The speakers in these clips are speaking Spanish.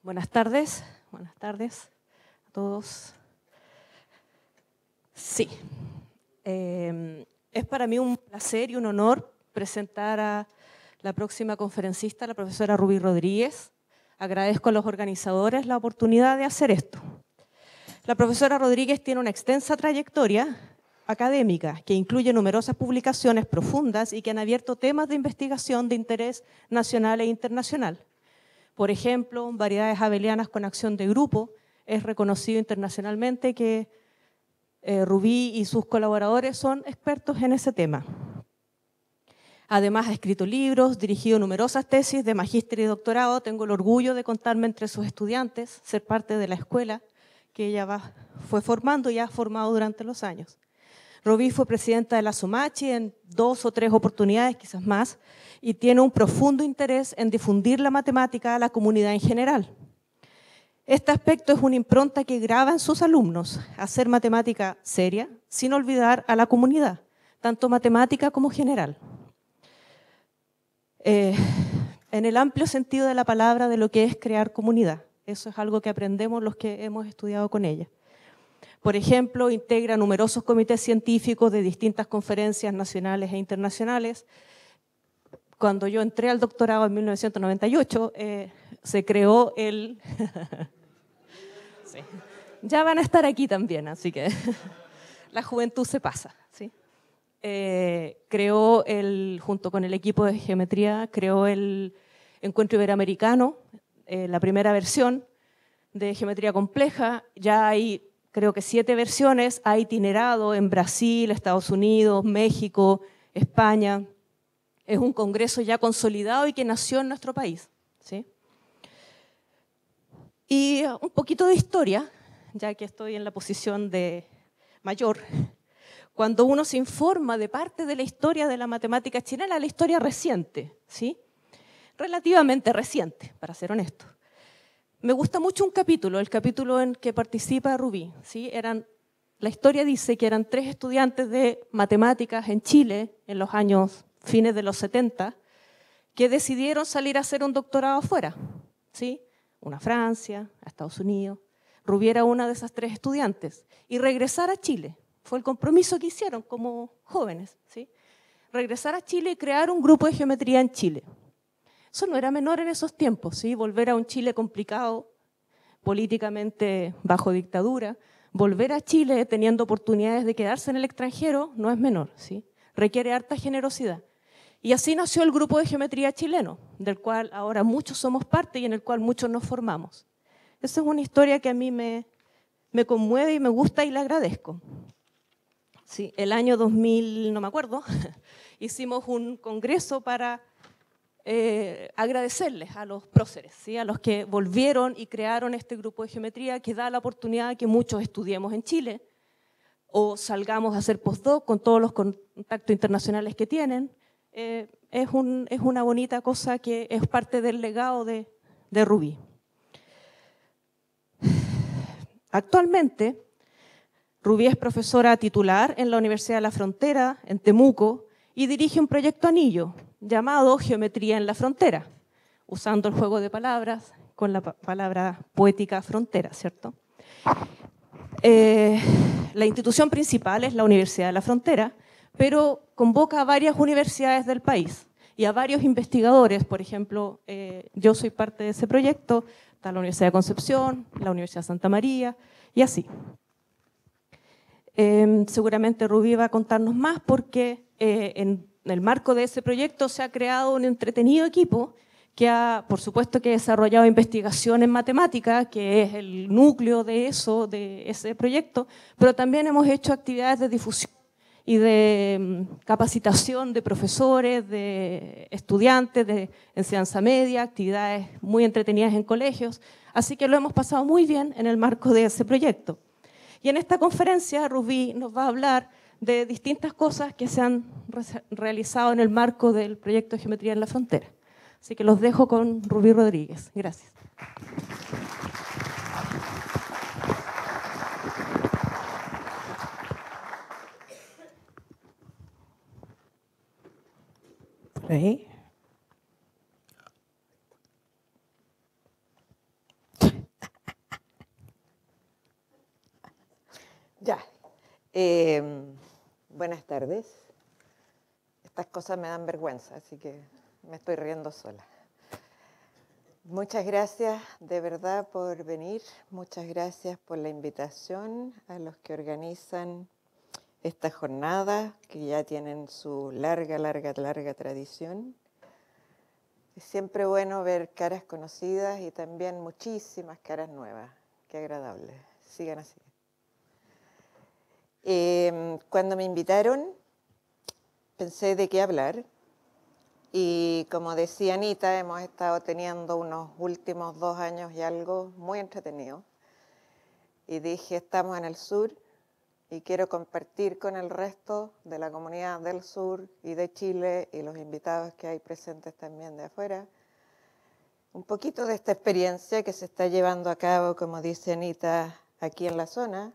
Buenas tardes, buenas tardes a todos. Sí, em, es para mí un placer y un honor presentar a la próxima conferencista, la profesora Rubí Rodríguez. Agradezco a los organizadores la oportunidad de hacer esto. La profesora Rodríguez tiene una extensa trayectoria académica que incluye numerosas publicaciones profundas y que han abierto temas de investigación de interés nacional e internacional. Por ejemplo, variedades abelianas con acción de grupo. Es reconocido internacionalmente que eh, Rubí y sus colaboradores son expertos en ese tema. Además, ha escrito libros, dirigido numerosas tesis de magíster y doctorado. Tengo el orgullo de contarme entre sus estudiantes, ser parte de la escuela que ella fue formando y ha formado durante los años. Robí fue presidenta de la Sumachi en dos o tres oportunidades, quizás más, y tiene un profundo interés en difundir la matemática a la comunidad en general. Este aspecto es una impronta que graba en sus alumnos, hacer matemática seria, sin olvidar a la comunidad, tanto matemática como general. Eh, en el amplio sentido de la palabra de lo que es crear comunidad. Eso es algo que aprendemos los que hemos estudiado con ella. Por ejemplo, integra numerosos comités científicos de distintas conferencias nacionales e internacionales. Cuando yo entré al doctorado en 1998, eh, se creó el... Ya van a estar aquí también, así que la juventud se pasa. ¿sí? Eh, creó el, junto con el equipo de geometría, creó el Encuentro Iberoamericano, eh, la primera versión de geometría compleja. Ya hay creo que siete versiones, ha itinerado en Brasil, Estados Unidos, México, España. Es un congreso ya consolidado y que nació en nuestro país. ¿sí? Y un poquito de historia, ya que estoy en la posición de mayor. Cuando uno se informa de parte de la historia de la matemática chilena, la historia reciente, ¿sí? relativamente reciente, para ser honesto. Me gusta mucho un capítulo, el capítulo en que participa Rubí. ¿sí? Eran, la historia dice que eran tres estudiantes de matemáticas en Chile en los años fines de los 70 que decidieron salir a hacer un doctorado afuera. ¿sí? Una a Francia, a Estados Unidos. Rubí era una de esas tres estudiantes. Y regresar a Chile fue el compromiso que hicieron como jóvenes. ¿sí? Regresar a Chile y crear un grupo de geometría en Chile. Eso no era menor en esos tiempos, ¿sí? volver a un Chile complicado, políticamente bajo dictadura, volver a Chile teniendo oportunidades de quedarse en el extranjero no es menor, ¿sí? requiere harta generosidad. Y así nació el grupo de geometría chileno, del cual ahora muchos somos parte y en el cual muchos nos formamos. Esa es una historia que a mí me, me conmueve y me gusta y la agradezco. Sí, el año 2000, no me acuerdo, hicimos un congreso para eh, agradecerles a los próceres, a los que volvieron y crearon este grupo de geometría que da la oportunidad que muchos estudiemos en Chile o salgamos a hacer postdoc con todos los contactos internacionales que tienen. Eh, es, una bonita cosa que es parte del legado de, de Rubí. Actualmente, Rubí es profesora titular en la Universidad de la Frontera, en Temuco, y dirige un proyecto Anillo, llamado geometría en la frontera, usando el juego de palabras con la palabra poética frontera, ¿cierto? Eh, la institución principal es la Universidad de la Frontera, pero convoca a varias universidades del país y a varios investigadores. Por ejemplo, eh, yo soy parte de ese proyecto, está la Universidad de Concepción, la Universidad de Santa María y así. Em, seguramente Rubí va a contarnos más porque eh, en en el marco de ese proyecto se ha creado un entretenido equipo que ha, por supuesto, que ha desarrollado investigación en matemática, que es el núcleo de eso, de ese proyecto, pero también hemos hecho actividades de difusión y de mm, capacitación de profesores, de estudiantes, de enseñanza media, actividades muy entretenidas en colegios. Así que lo hemos pasado muy bien en el marco de ese proyecto. Y en esta conferencia, Rubí nos va a hablar de distintas cosas que se han realizado en el marco del proyecto de Geometría en la Frontera. Así que los dejo con Rubí Rodríguez. Gracias. ya. Em, Buenas tardes. Estas cosas me dan vergüenza, así que me estoy riendo sola. Muchas gracias de verdad por venir, muchas gracias por la invitación a los que organizan esta jornada, que ya tienen su larga, larga, larga tradición. Es siempre bueno ver caras conocidas y también muchísimas caras nuevas. Qué agradable. Sigan así. Em, cuando me invitaron, pensé de qué hablar. Y como decía Anita, hemos estado teniendo unos últimos dos años y algo muy entretenido. Y dije, estamos en el sur y quiero compartir con el resto de la comunidad del sur y de Chile y los invitados que hay presentes también de afuera, un poquito de esta experiencia que se está llevando a cabo, como dice Anita, aquí en la zona,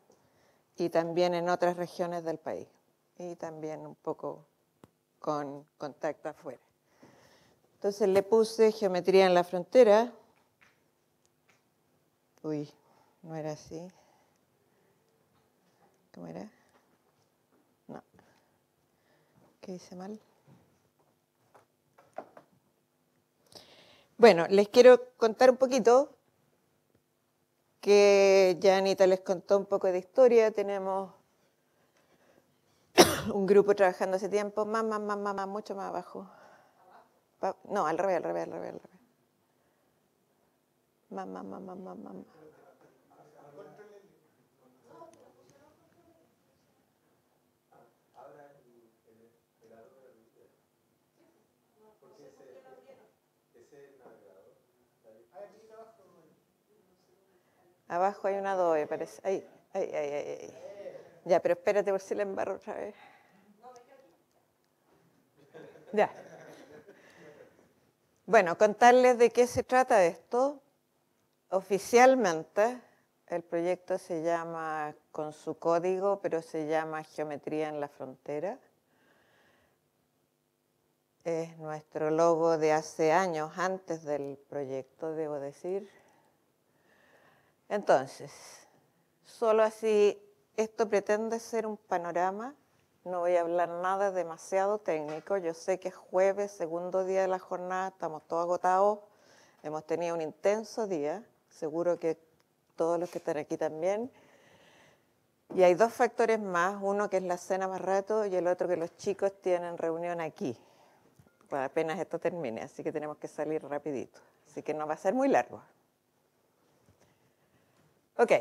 y también en otras regiones del país y también un poco con contacto afuera. Entonces le puse geometría en la frontera. Uy, no era así. ¿Cómo era? No. ¿Qué hice mal? Bueno, les quiero contar un poquito que ya Anita les contó un poco de historia, tenemos un grupo trabajando hace tiempo, más, más, más, más, mucho más abajo. No, al revés, al revés, al revés, al revés. Más, más, más, más, Abajo hay una adobe, parece. Ahí, ahí, ahí, ahí. Ya, pero espérate por si la embarro otra vez. Ya. Bueno, contarles de qué se trata esto. Oficialmente, el proyecto se llama con su código, pero se llama Geometría en la Frontera. Es nuestro logo de hace años, antes del proyecto, debo decir. Entonces, solo así, esto pretende ser un panorama, no voy a hablar nada demasiado técnico, yo sé que es jueves, segundo día de la jornada, estamos todos agotados, hemos tenido un intenso día, seguro que todos los que están aquí también. Y hay dos factores más, uno que es la cena más rato y el otro que los chicos tienen reunión aquí. apenas esto termine, así que tenemos que salir rapidito. Así que no va a ser muy largo. Ok,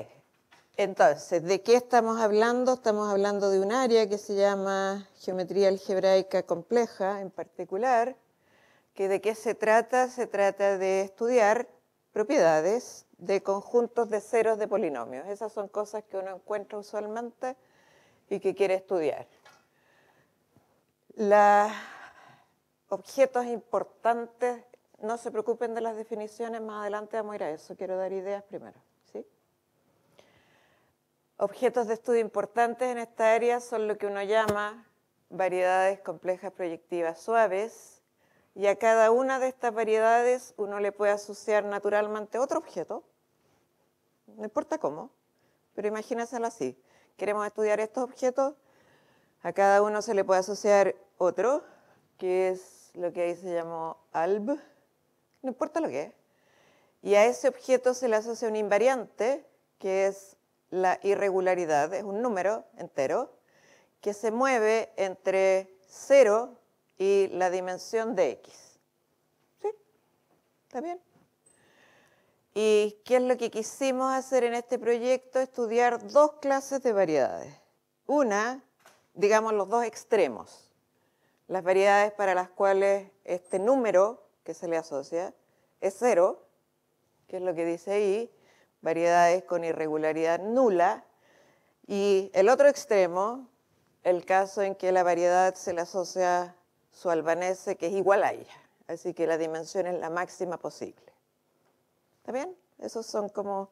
entonces, ¿de qué estamos hablando? Estamos hablando de un área que se llama geometría algebraica compleja en particular, que de qué se trata? Se trata de estudiar propiedades de conjuntos de ceros de polinomios. Esas son cosas que uno encuentra usualmente y que quiere estudiar. Los objetos importantes, no se preocupen de las definiciones, más adelante vamos a ir a eso, quiero dar ideas primero. Objetos de estudio importantes en esta área son lo que uno llama variedades complejas proyectivas suaves, y a cada una de estas variedades uno le puede asociar naturalmente otro objeto, no importa cómo, pero imagínenselo así. Queremos estudiar estos objetos, a cada uno se le puede asociar otro, que es lo que ahí se llamó ALB, no importa lo que es. Y a ese objeto se le asocia un invariante, que es la irregularidad es un número entero que se mueve entre 0 y la dimensión de x. ¿Sí? ¿Está bien? ¿Y qué es lo que quisimos hacer en este proyecto? Estudiar dos clases de variedades. Una, digamos los dos extremos. Las variedades para las cuales este número que se le asocia es 0, que es lo que dice ahí, variedades con irregularidad nula. Y el otro extremo, el caso en que la variedad se le asocia su albanese, que es igual a ella. Así que la dimensión es la máxima posible. ¿Está bien? Esos son como...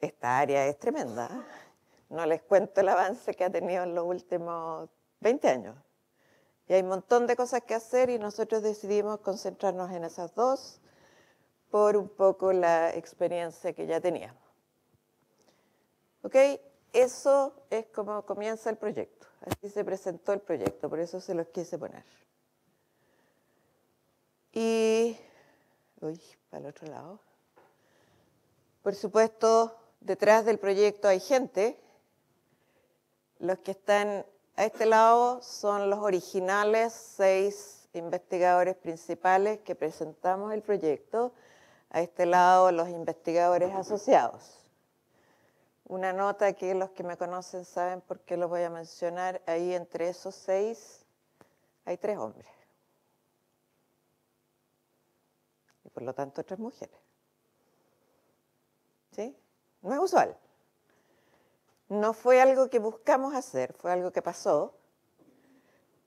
Esta área es tremenda. No les cuento el avance que ha tenido en los últimos 20 años. Y hay un montón de cosas que hacer y nosotros decidimos concentrarnos en esas dos por un poco la experiencia que ya teníamos. ¿Ok? Eso es como comienza el proyecto, así se presentó el proyecto, por eso se los quise poner. Y, uy, para el otro lado. Por supuesto, detrás del proyecto hay gente. Los que están a este lado son los originales seis investigadores principales que presentamos el proyecto a este lado los investigadores asociados. Una nota que los que me conocen saben por qué los voy a mencionar, ahí entre esos seis hay tres hombres. Y por lo tanto tres mujeres. ¿Sí? No es usual. No fue algo que buscamos hacer, fue algo que pasó,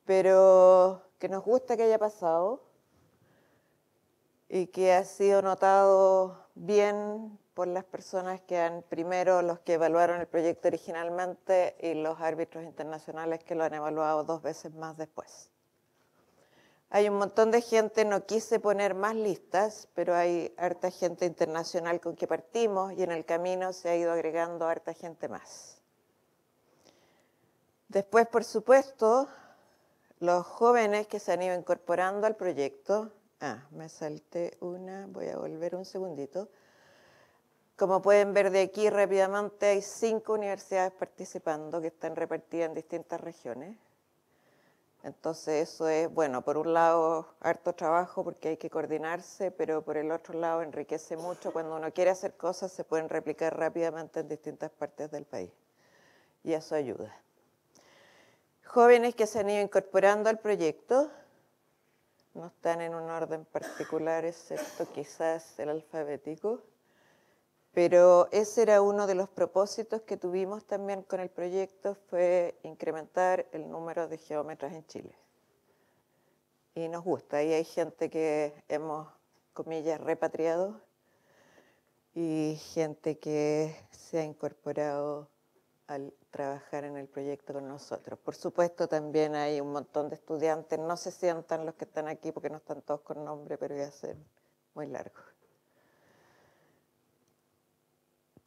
pero que nos gusta que haya pasado y que ha sido notado bien por las personas que han, primero los que evaluaron el proyecto originalmente y los árbitros internacionales que lo han evaluado dos veces más después. Hay un montón de gente, no quise poner más listas, pero hay harta gente internacional con que partimos y en el camino se ha ido agregando harta gente más. Después, por supuesto, los jóvenes que se han ido incorporando al proyecto, Ah, me salté una, voy a volver un segundito. Como pueden ver de aquí rápidamente, hay cinco universidades participando que están repartidas en distintas regiones. Entonces eso es, bueno, por un lado harto trabajo porque hay que coordinarse, pero por el otro lado enriquece mucho. Cuando uno quiere hacer cosas se pueden replicar rápidamente en distintas partes del país y eso ayuda. Jóvenes que se han ido incorporando al proyecto, no están en un orden particular, excepto quizás el alfabético. Pero ese era uno de los propósitos que tuvimos también con el proyecto, fue incrementar el número de geómetras en Chile. Y nos gusta, y hay gente que hemos, comillas, repatriado y gente que se ha incorporado al trabajar en el proyecto con nosotros. Por supuesto, también hay un montón de estudiantes, no se sientan los que están aquí porque no están todos con nombre, pero voy a ser muy largo.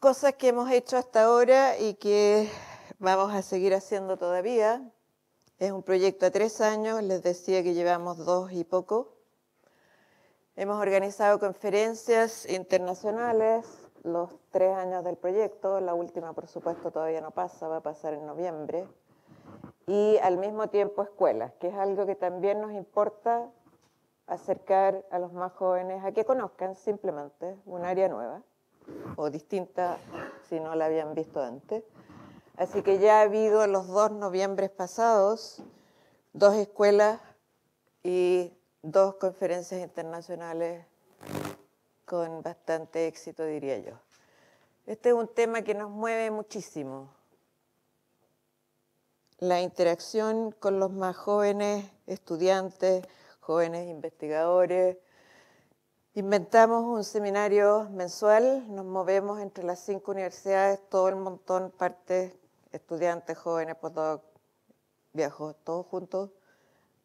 Cosas que hemos hecho hasta ahora y que vamos a seguir haciendo todavía. Es un proyecto a tres años, les decía que llevamos dos y poco. Hemos organizado conferencias internacionales, los tres años del proyecto, la última por supuesto todavía no pasa, va a pasar en noviembre, y al mismo tiempo escuelas, que es algo que también nos importa acercar a los más jóvenes a que conozcan simplemente un área nueva o distinta si no la habían visto antes. Así que ya ha habido los dos noviembres pasados, dos escuelas y dos conferencias internacionales con bastante éxito, diría yo. Este es un tema que nos mueve muchísimo. La interacción con los más jóvenes estudiantes, jóvenes investigadores. Inventamos un seminario mensual, nos movemos entre las cinco universidades, todo el montón, parte estudiantes, jóvenes, todos viajó todos juntos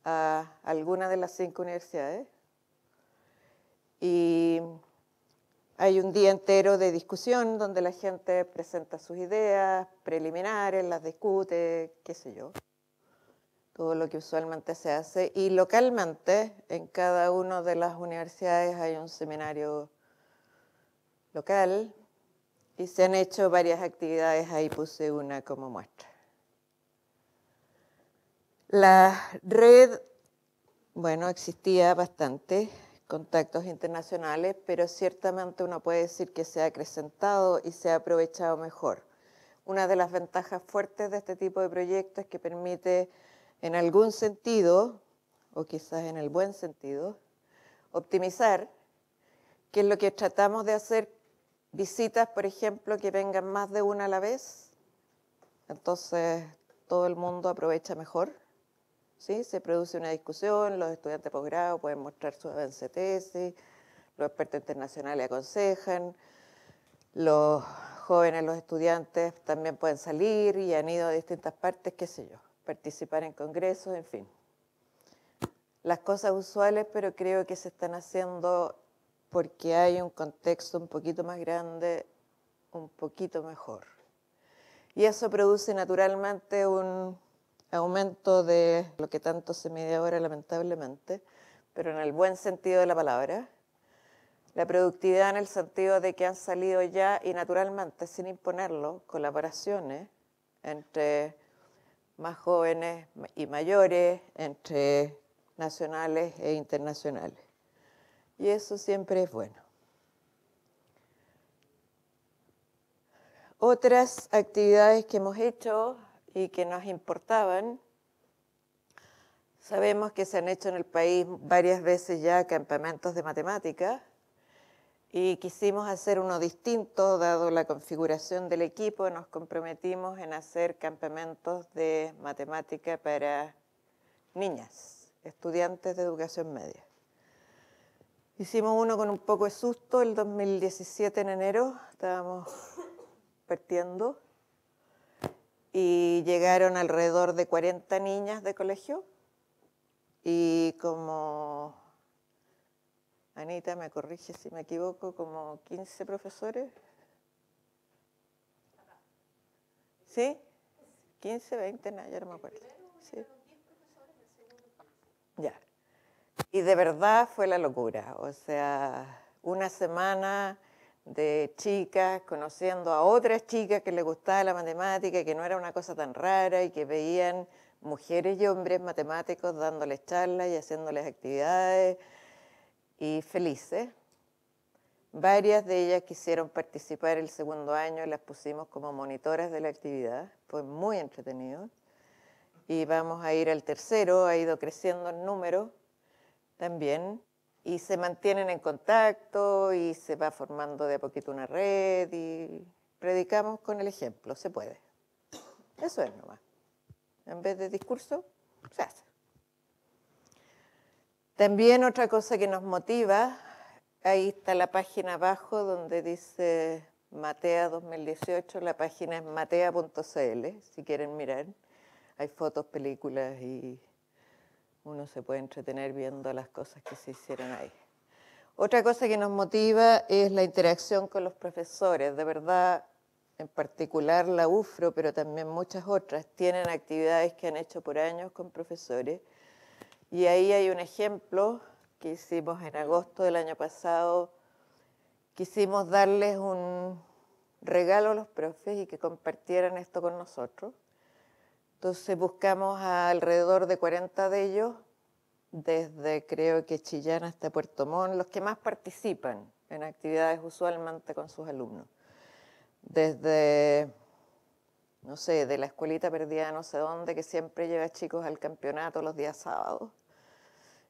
a alguna de las cinco universidades. Y hay un día entero de discusión donde la gente presenta sus ideas preliminares, las discute, qué sé yo. Todo lo que usualmente se hace. Y localmente, en cada una de las universidades hay un seminario local y se han hecho varias actividades. Ahí puse una como muestra. La red, bueno, existía bastante contactos internacionales, pero ciertamente uno puede decir que se ha acrecentado y se ha aprovechado mejor. Una de las ventajas fuertes de este tipo de proyectos es que permite en algún sentido, o quizás en el buen sentido, optimizar, que es lo que tratamos de hacer, visitas, por ejemplo, que vengan más de una a la vez. Entonces, todo el mundo aprovecha mejor ¿sí? Se produce una discusión, los estudiantes de posgrado pueden mostrar su avance tesis, los expertos internacionales aconsejan, los jóvenes, los estudiantes también pueden salir y han ido a distintas partes, qué sé yo, participar en congresos, en fin. Las cosas usuales, pero creo que se están haciendo porque hay un contexto un poquito más grande, un poquito mejor. Y eso produce naturalmente un, aumento de lo que tanto se mide ahora lamentablemente, pero en el buen sentido de la palabra. La productividad en el sentido de que han salido ya y naturalmente, sin imponerlo, colaboraciones entre más jóvenes y mayores, entre nacionales e internacionales. Y eso siempre es bueno. Otras actividades que hemos hecho y que nos importaban. Sabemos que se han hecho en el país varias veces ya campamentos de matemáticas y quisimos hacer uno distinto, dado la configuración del equipo, nos comprometimos en hacer campamentos de matemática para niñas, estudiantes de educación media. Hicimos uno con un poco de susto el 2017 en enero, estábamos partiendo y llegaron alrededor de 40 niñas de colegio y como Anita me corrige si me equivoco, como 15 profesores. ¿Sí? 15, 20, no, ya no me acuerdo. Ya. Y de verdad fue la locura. O sea, una semana de chicas conociendo a otras chicas que les gustaba la matemática, que no era una cosa tan rara y que veían mujeres y hombres matemáticos dándoles charlas y haciéndoles actividades y felices. Varias de ellas quisieron participar el segundo año, las pusimos como monitoras de la actividad, fue muy entretenido. Y vamos a ir al tercero, ha ido creciendo el número también y se mantienen en contacto y se va formando de a poquito una red y predicamos con el ejemplo, se puede. Eso es nomás. En vez de discurso, se hace. También otra cosa que nos motiva, ahí está la página abajo donde dice Matea 2018, la página es matea.cl, si quieren mirar. Hay fotos, películas y uno se puede entretener viendo las cosas que se hicieron ahí. Otra cosa que nos motiva es la interacción con los profesores. De verdad, en particular la UFRO, pero también muchas otras, tienen actividades que han hecho por años con profesores. Y ahí hay un ejemplo que hicimos en agosto del año pasado. Quisimos darles un regalo a los profes y que compartieran esto con nosotros. Entonces buscamos a alrededor de 40 de ellos, desde creo que Chillán hasta Puerto Montt, los que más participan en actividades usualmente con sus alumnos. Desde, no sé, de la escuelita perdida no sé dónde, que siempre lleva chicos al campeonato los días sábados,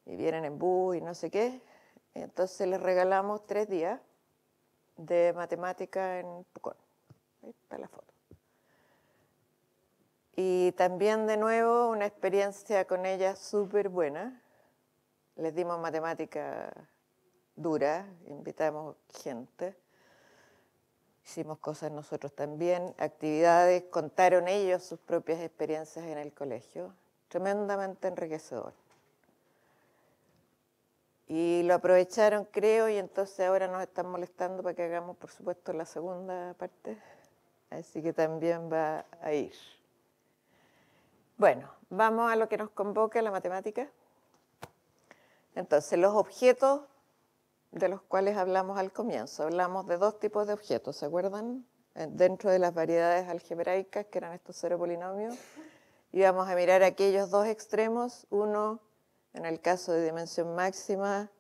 y vienen en bus y no sé qué. Entonces les regalamos tres días de matemática en Pucón. Ahí está la foto. Y también de nuevo una experiencia con ella súper buena. Les dimos matemática dura, invitamos gente, hicimos cosas nosotros también, actividades, contaron ellos sus propias experiencias en el colegio, tremendamente enriquecedor. Y lo aprovecharon, creo, y entonces ahora nos están molestando para que hagamos, por supuesto, la segunda parte. Así que también va a ir. Bueno, vamos a lo que nos convoca la matemática. Entonces, los objetos de los cuales hablamos al comienzo, hablamos de dos tipos de objetos, ¿se acuerdan? Eh, dentro de las variedades algebraicas, que eran estos cero polinomios, y vamos a mirar aquellos dos extremos, uno en el caso de dimensión máxima,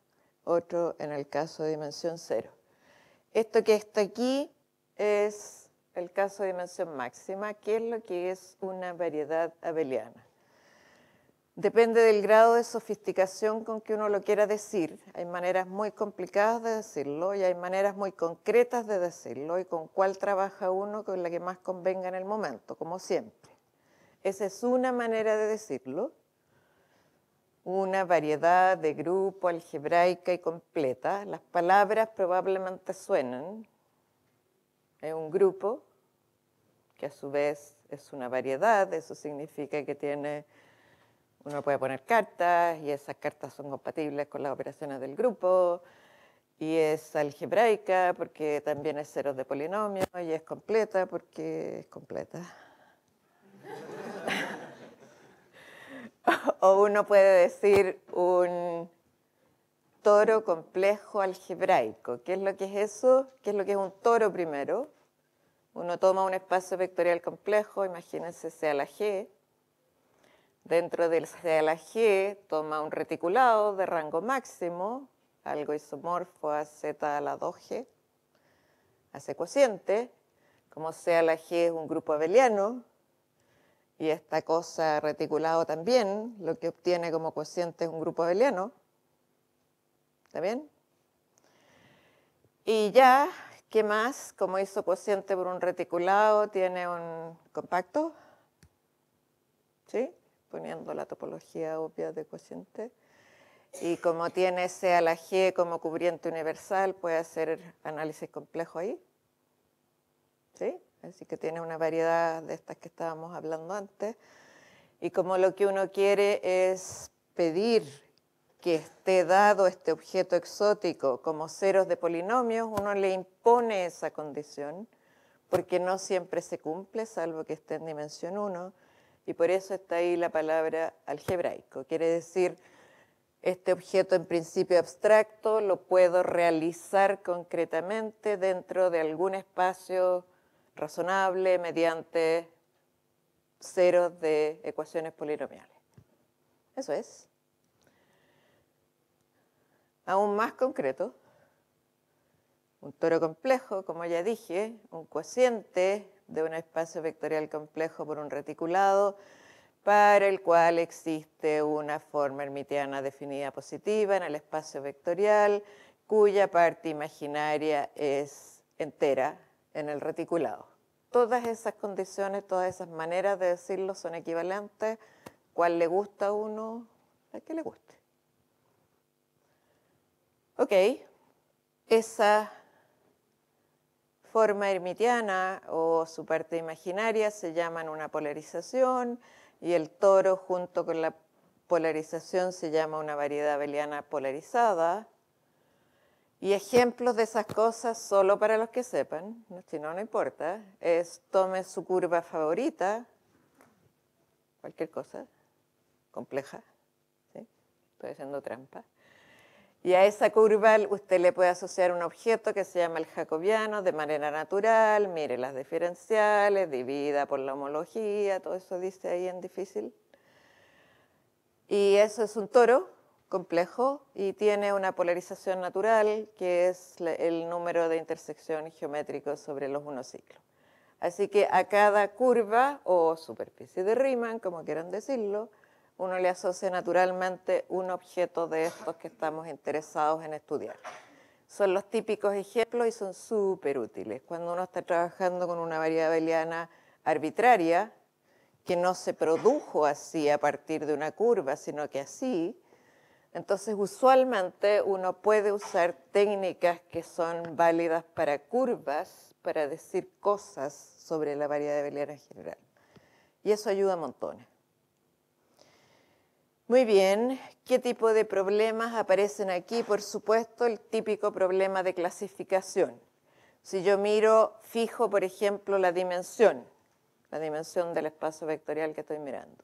otro en el caso de dimensión cero. Esto que está aquí es el caso de dimensión máxima, ¿qué es lo que es una variedad abeliana? Depende del grado de sofisticación con que uno lo quiera decir. Hay maneras muy complicadas de decirlo y hay maneras muy concretas de decirlo y con cuál trabaja uno con la que más convenga en el momento, como siempre. Esa es una manera de decirlo, una variedad de grupo algebraica y completa. Las palabras probablemente suenan, en un grupo, que a su vez es una variedad, eso significa que tiene, uno puede poner cartas y esas cartas son compatibles con las operaciones del grupo, y es algebraica porque también es cero de polinomio y es completa porque es completa. o uno puede decir un toro complejo algebraico. ¿Qué es lo que es eso? ¿Qué es lo que es un toro primero? Uno toma un espacio vectorial complejo, imagínense sea la G. Dentro del a la G toma un reticulado de rango máximo, algo isomorfo a Z a la 2G, hace cociente. Como sea la G es un grupo abeliano, y esta cosa reticulado también, lo que obtiene como cociente es un grupo abeliano. ¿Está bien? Y ya ¿Qué más? Como hizo cociente por un reticulado, tiene un compacto. ¿Sí? Poniendo la topología obvia de cociente. Y como tiene C a la G como cubriente universal, puede hacer análisis complejo ahí. ¿Sí? Así que tiene una variedad de estas que estábamos hablando antes. Y como lo que uno quiere es pedir que esté dado este objeto exótico como ceros de polinomios, uno le impone esa condición, porque no siempre se cumple, salvo que esté en dimensión 1, y por eso está ahí la palabra algebraico. Quiere decir, este objeto en principio abstracto lo puedo realizar concretamente dentro de algún espacio razonable mediante ceros de ecuaciones polinomiales. Eso es aún más concreto, un toro complejo, como ya dije, un cociente de un espacio vectorial complejo por un reticulado, para el cual existe una forma hermitiana definida positiva en el espacio vectorial, cuya parte imaginaria es entera en el reticulado. Todas esas condiciones, todas esas maneras de decirlo son equivalentes, cuál le gusta a uno, a que le guste ok, esa forma hermitiana o su parte imaginaria se llaman una polarización y el toro junto con la polarización se llama una variedad abeliana polarizada. Y ejemplos de esas cosas, solo para los que sepan, si no, no importa, es tome su curva favorita, cualquier cosa, compleja, ¿sí? estoy haciendo trampa, y a esa curva usted le puede asociar un objeto que se llama el jacobiano de manera natural, mire las diferenciales, divida por la homología, todo eso dice ahí en difícil. Y eso es un toro complejo y tiene una polarización natural que es el número de intersección geométrico sobre los unos ciclos. Así que a cada curva o superficie de Riemann, como quieran decirlo, uno le asocia naturalmente un objeto de estos que estamos interesados en estudiar. Son los típicos ejemplos y son súper útiles. Cuando uno está trabajando con una variedad beliana arbitraria, que no se produjo así a partir de una curva, sino que así, entonces usualmente uno puede usar técnicas que son válidas para curvas, para decir cosas sobre la variedad en general. Y eso ayuda a montones. Muy bien, ¿qué tipo de problemas aparecen aquí? Por supuesto, el típico problema de clasificación. Si yo miro fijo, por ejemplo, la dimensión, la dimensión del espacio vectorial que estoy mirando,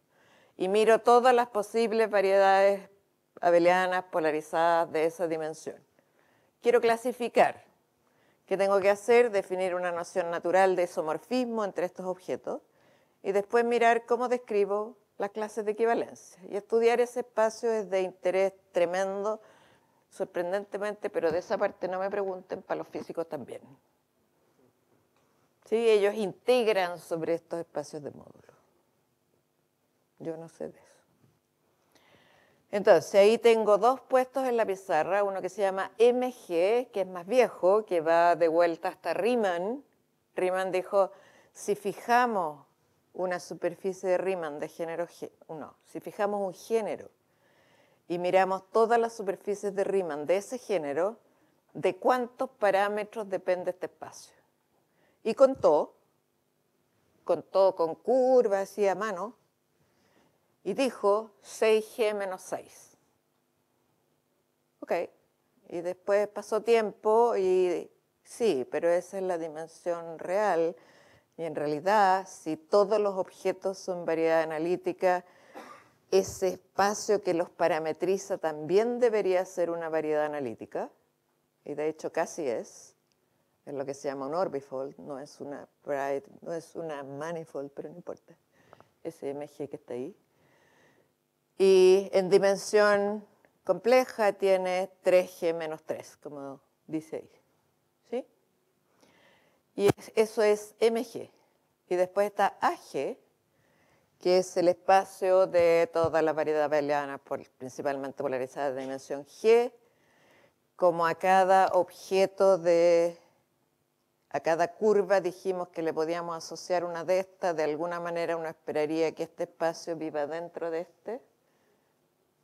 y miro todas las posibles variedades abelianas polarizadas de esa dimensión. Quiero clasificar. ¿Qué tengo que hacer? Definir una noción natural de isomorfismo entre estos objetos y después mirar cómo describo las clases de equivalencia. Y estudiar ese espacio es de interés tremendo, sorprendentemente, pero de esa parte no me pregunten, para los físicos también. Sí, ellos integran sobre estos espacios de módulo. Yo no sé de eso. Entonces, ahí tengo dos puestos en la pizarra, uno que se llama MG, que es más viejo, que va de vuelta hasta Riemann. Riemann dijo, si fijamos una superficie de Riemann de género G. no, si fijamos un género y miramos todas las superficies de Riemann de ese género, de cuántos parámetros depende este espacio. Y contó, contó con curvas y a mano, y dijo 6G menos 6. Ok, y después pasó tiempo y sí, pero esa es la dimensión real y en realidad, si todos los objetos son variedad analítica, ese espacio que los parametriza también debería ser una variedad analítica, y de hecho casi es, es lo que se llama un orbifold, no es una, bright, no es una manifold, pero no importa, ese MG que está ahí. Y en dimensión compleja tiene 3G menos 3, como dice ahí y eso es MG. Y después está AG, que es el espacio de toda la variedad por principalmente polarizada de dimensión G, como a cada objeto de, a cada curva dijimos que le podíamos asociar una de estas, de alguna manera uno esperaría que este espacio viva dentro de este.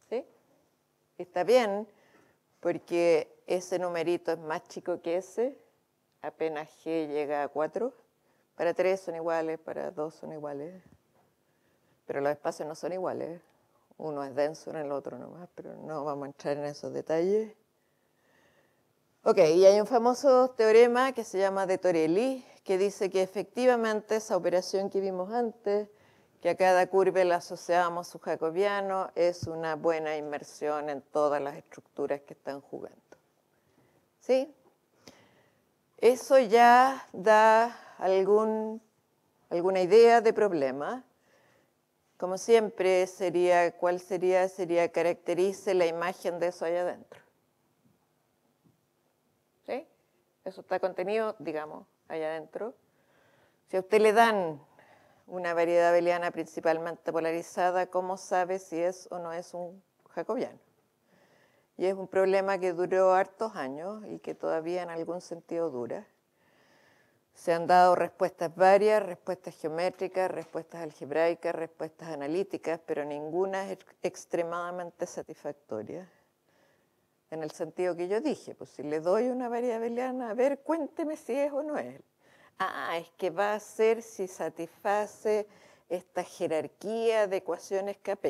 ¿Sí? Está bien, porque ese numerito es más chico que ese, apenas g llega a 4. Para 3 son iguales, para 2 son iguales. Pero los espacios no son iguales. Uno es denso en el otro nomás, pero no vamos a entrar en esos detalles. Ok, y hay un famoso teorema que se llama de Torelli, que dice que efectivamente esa operación que vimos antes, que a cada curva la asociamos su jacobiano, es una buena inmersión en todas las estructuras que están jugando. ¿Sí? Eso ya da algún, alguna idea de problema. Como siempre, sería, ¿cuál sería? Sería caracterice la imagen de eso allá adentro. ¿Sí? Eso está contenido, digamos, allá adentro. Si a usted le dan una variedad abeliana principalmente polarizada, ¿cómo sabe si es o no es un jacobiano? Y es un problema que duró hartos años y que todavía en algún sentido dura. Se han dado respuestas varias, respuestas geométricas, respuestas algebraicas, respuestas analíticas, pero ninguna es extremadamente satisfactoria. En el sentido que yo dije, pues si le doy una variable a ver, cuénteme si es o no es. Ah, es que va a ser si satisface esta jerarquía de ecuaciones KP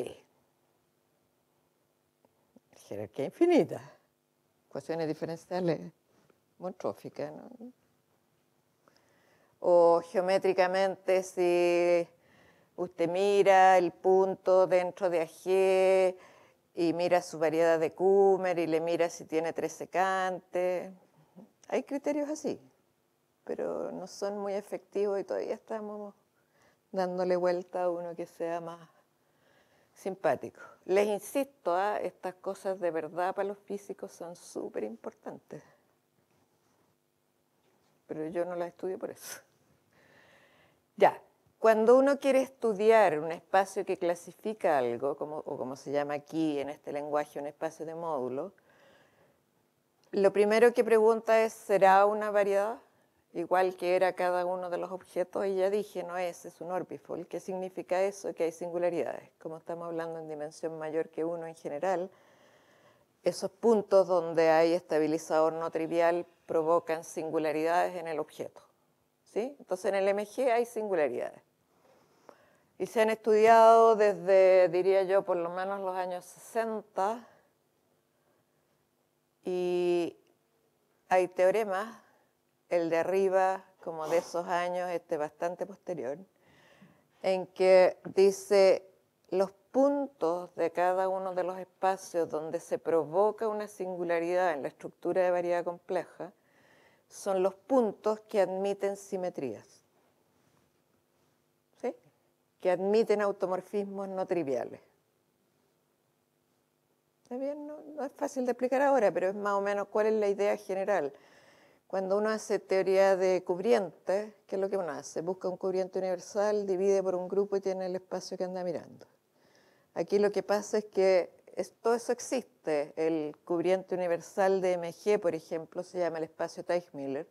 es infinita, ecuaciones diferenciales monotróficas. O geométricamente, si usted mira el punto dentro de AG y mira su variedad de Kummer y le mira si tiene tres secantes. Hay criterios así, pero no son muy efectivos y todavía estamos dándole vuelta a uno que sea más simpático. Les insisto, ¿ah? estas cosas de verdad para los físicos son súper importantes. Pero yo no las estudio por eso. Ya, cuando uno quiere estudiar un espacio que clasifica algo, o como se llama aquí en este lenguaje, un espacio de módulo, lo primero que pregunta es, ¿será una variedad? igual que era cada uno de los objetos, y ya dije, no es, es un orbifold. ¿Qué significa eso? Que hay singularidades. Como estamos hablando en dimensión mayor que uno en general, esos puntos donde hay estabilizador no trivial provocan singularidades en el objeto. ¿sí? Entonces en el MG hay singularidades. Y se han estudiado desde, diría yo, por lo menos los años 60, y hay teoremas el de arriba, como de esos años, este, bastante posterior, en que dice los puntos de cada uno de los espacios donde se provoca una singularidad en la estructura de variedad compleja son los puntos que admiten simetrías, que admiten automorfismos no triviales. Está bien, no es fácil de explicar ahora, pero es más o menos cuál es la idea general cuando uno hace teoría de cubriente, ¿qué es lo que uno hace? Busca un cubriente universal, divide por un grupo y tiene el espacio que anda mirando. Aquí lo que pasa es que todo eso existe. El cubriente universal de MG, por ejemplo, se llama el espacio Teichmiller.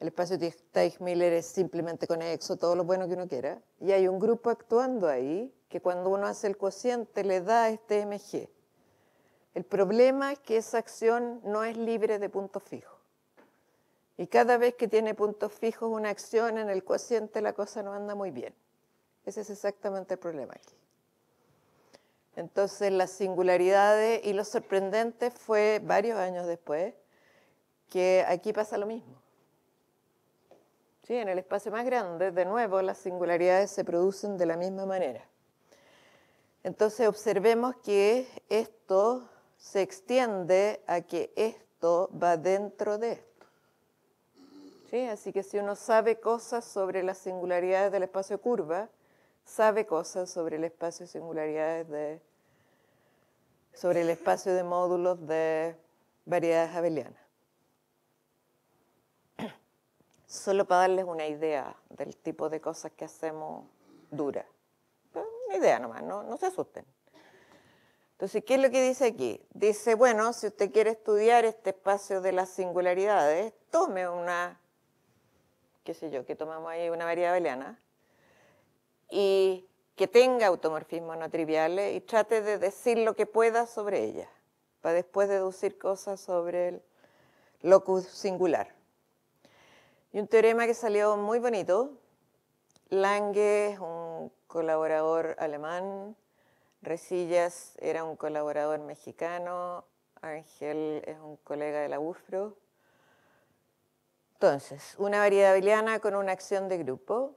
El espacio Teichmiller es simplemente conexo, todo lo bueno que uno quiera. Y hay un grupo actuando ahí que cuando uno hace el cociente le da este MG. El problema es que esa acción no es libre de punto fijo. Y cada vez que tiene puntos fijos una acción en el cociente, la cosa no anda muy bien. Ese es exactamente el problema aquí. Entonces, las singularidades y lo sorprendente fue varios años después que aquí pasa lo mismo. Sí, en el espacio más grande, de nuevo, las singularidades se producen de la misma manera. Entonces, observemos que esto se extiende a que esto va dentro de esto. Así que si uno sabe cosas sobre las singularidades del espacio curva, sabe cosas sobre el espacio de singularidades de, sobre el espacio de módulos de variedades abelianas. Solo para darles una idea del tipo de cosas que hacemos dura. Pues, una idea nomás, no se asusten. Entonces, ¿qué es lo que dice aquí? Dice, bueno, si usted quiere estudiar este espacio de las singularidades, tome una qué sé yo, que tomamos ahí una variedad beliana, y que tenga automorfismos no triviales y trate de decir lo que pueda sobre ella, para después deducir cosas sobre el locus singular. Y un teorema que salió muy bonito, Lange, un colaborador alemán, Resillas era un colaborador mexicano, Ángel es un colega de la UFRO, entonces, una variedad con una acción de grupo.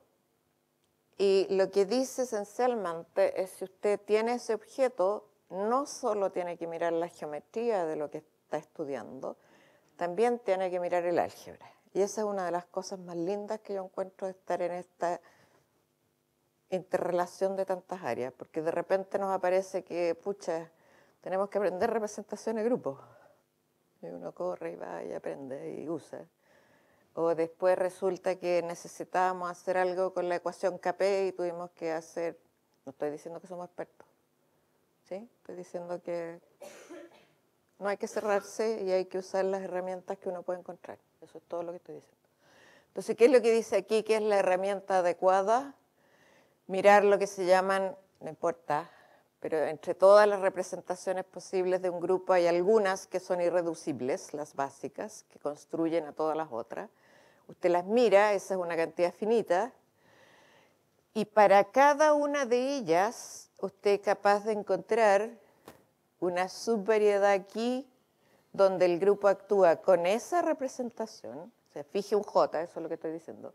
Y lo que dice esencialmente es si usted tiene ese objeto, no solo tiene que mirar la geometría de lo que está estudiando, también tiene que mirar el álgebra. Y esa es una de las cosas más lindas que yo encuentro de estar en esta interrelación de tantas áreas, porque de repente nos aparece que, pucha, tenemos que aprender representación de grupos. Y uno corre y va y aprende y usa o después resulta que necesitábamos hacer algo con la ecuación KP y tuvimos que hacer, no estoy diciendo que somos expertos, estoy diciendo que no hay que cerrarse y hay que usar las herramientas que uno puede encontrar. Eso es todo lo que estoy diciendo. Entonces, ¿qué es lo que dice aquí? ¿Qué es la herramienta adecuada? Mirar lo que se llaman, no importa, pero entre todas las representaciones posibles de un grupo hay algunas que son irreducibles, las básicas, que construyen a todas las otras. Usted las mira, esa es una cantidad finita, y para cada una de ellas usted es capaz de encontrar una subvariedad aquí donde el grupo actúa con esa representación, Se fije un J, eso es lo que estoy diciendo.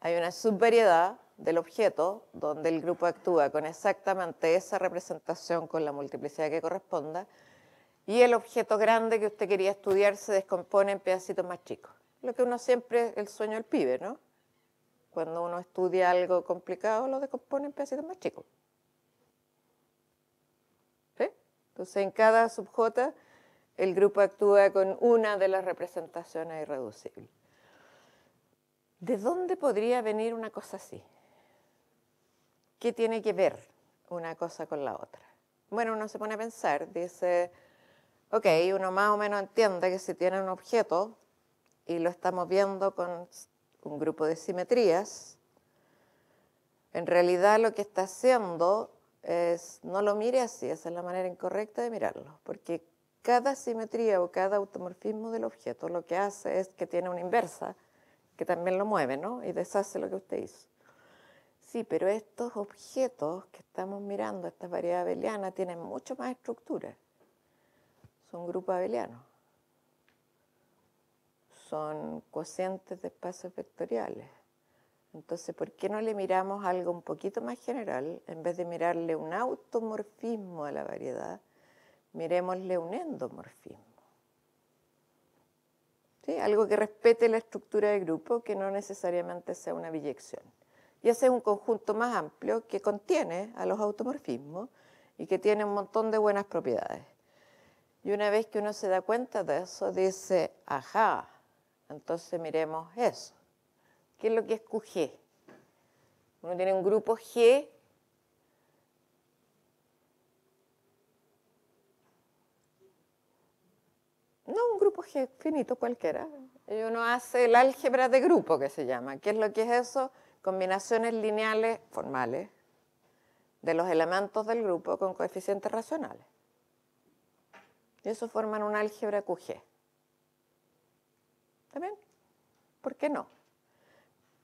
Hay una subvariedad del objeto donde el grupo actúa con exactamente esa representación con la multiplicidad que corresponda y el objeto grande que usted quería estudiar se descompone en pedacitos más chicos lo que uno siempre, el sueño del pibe, ¿no? Cuando uno estudia algo complicado, lo descompone en pedacitos más chicos. ¿Sí? Entonces, en cada subj, el grupo actúa con una de las representaciones irreducibles. ¿De dónde podría venir una cosa así? ¿Qué tiene que ver una cosa con la otra? Bueno, uno se pone a pensar, dice, ok, uno más o menos entiende que si tiene un objeto y lo estamos viendo con un grupo de simetrías, en realidad lo que está haciendo es, no lo mire así, esa es la manera incorrecta de mirarlo, porque cada simetría o cada automorfismo del objeto lo que hace es que tiene una inversa, que también lo mueve, ¿no? Y deshace lo que usted hizo. Sí, pero estos objetos que estamos mirando, estas variedades abelianas, tienen mucho más estructura. Son grupos abelianos son cocientes de espacios vectoriales. Entonces, ¿por qué no le miramos algo un poquito más general? En vez de mirarle un automorfismo a la variedad, miremosle un endomorfismo. ¿Sí? Algo que respete la estructura del grupo, que no necesariamente sea una biyección. Y ese es un conjunto más amplio que contiene a los automorfismos y que tiene un montón de buenas propiedades. Y una vez que uno se da cuenta de eso, dice, ajá, entonces miremos eso. ¿Qué es lo que es QG? Uno tiene un grupo G no un grupo G finito cualquiera, y uno hace el álgebra de grupo que se llama. ¿Qué es lo que es eso? Combinaciones lineales formales de los elementos del grupo con coeficientes racionales. Y eso forman un álgebra QG bien? ¿Por qué no?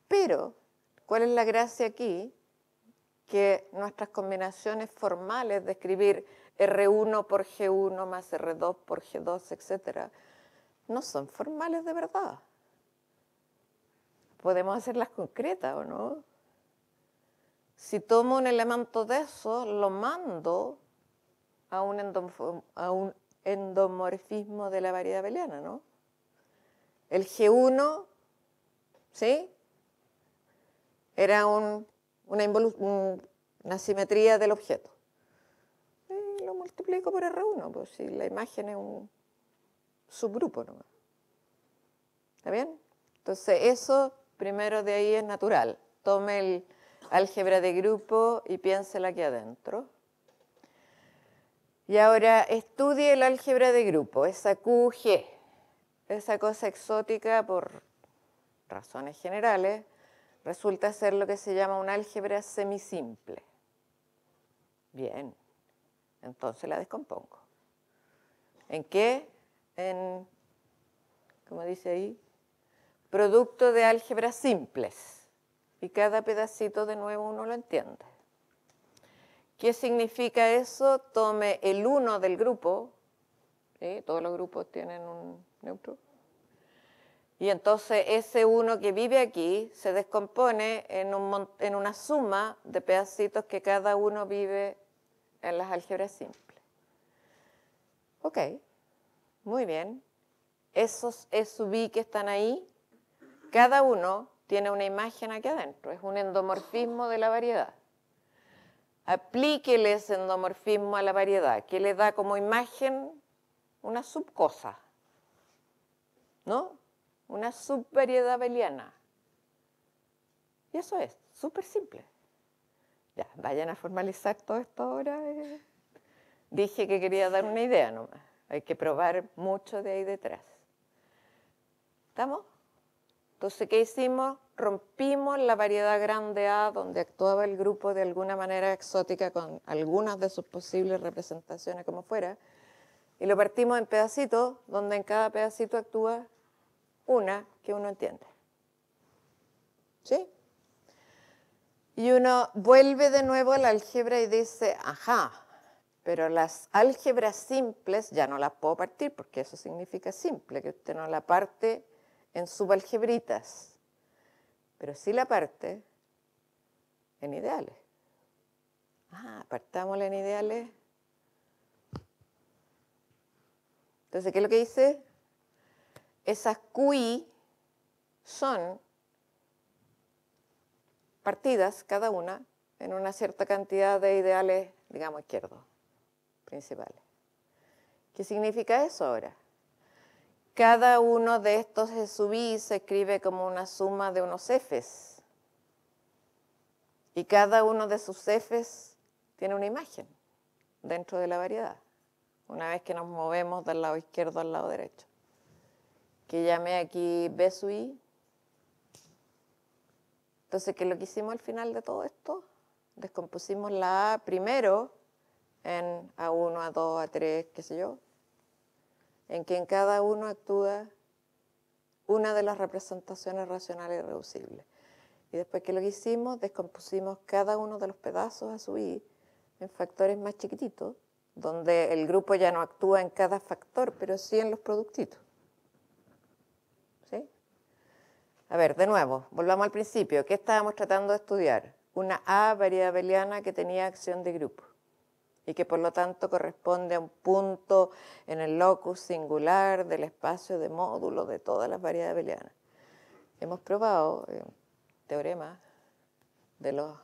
Pero, ¿cuál es la gracia aquí? Que nuestras combinaciones formales de escribir R1 por G1 más R2 por G2, etc., no son formales de verdad. Podemos hacerlas concretas o no. Si tomo un elemento de eso, lo mando a un, a un endomorfismo de la variedad abeliana, ¿no? El G1, ¿sí? Era una, una simetría del objeto. lo multiplico por R1, pues si la imagen es un subgrupo nomás. ¿Está bien? Entonces eso primero de ahí es natural. Tome el álgebra de grupo y piénsela aquí adentro. Y ahora estudie el álgebra de grupo, esa QG esa cosa exótica por razones generales, resulta ser lo que se llama un álgebra semisimple. Bien, entonces la descompongo. ¿En qué? En, como dice ahí, producto de álgebras simples. Y cada pedacito de nuevo uno lo entiende. ¿Qué significa eso? Tome el 1 del grupo, todos los grupos tienen un y entonces ese uno que vive aquí se descompone en, una suma de pedacitos que cada uno vive en las álgebras simples. Ok, muy bien. Esos sub que están ahí, cada uno tiene una imagen aquí adentro, es un endomorfismo de la variedad. Aplíquele ese endomorfismo a la variedad, que le da como imagen una subcosa, ¿no? Una subvariedad abeliana. Y eso es, súper simple. Ya, vayan a formalizar todo esto ahora. Dije que quería dar una idea nomás. Hay que probar mucho de ahí detrás. ¿Estamos? Entonces, ¿qué hicimos? Rompimos la variedad grande A donde actuaba el grupo de alguna manera exótica con algunas de sus posibles representaciones como fuera, y lo partimos en pedacitos, donde en cada pedacito actúa una que uno entiende. ¿Sí? Y uno vuelve de nuevo a la álgebra y dice, ajá, pero las álgebras simples ya no las puedo partir porque eso significa simple, que usted no la parte en subalgebritas, pero sí la parte en ideales. Ah, partámosla en ideales. Entonces, ¿qué es lo que dice? Esas QI son partidas, cada una, en una cierta cantidad de ideales, digamos, izquierdos principales. ¿Qué significa eso ahora? Cada uno de estos i se escribe como una suma de unos Fs. Y cada uno de sus Fs tiene una imagen dentro de la variedad, una vez que nos movemos del lado izquierdo al lado derecho que llamé aquí i. Entonces, ¿qué es lo que hicimos al final de todo esto? Descompusimos la A primero en A1, A2, A3, qué sé yo, en que en cada uno actúa una de las representaciones racionales reducibles. Y después que lo hicimos, descompusimos cada uno de los pedazos a su I en factores más chiquititos, donde el grupo ya no actúa en cada factor, pero sí en los productitos. A ver, de nuevo, volvamos al principio. ¿Qué estábamos tratando de estudiar? Una A variedad que tenía acción de grupo y que por lo tanto corresponde a un punto en el locus singular del espacio de módulo de todas las variedades Hemos probado eh, teorema de los...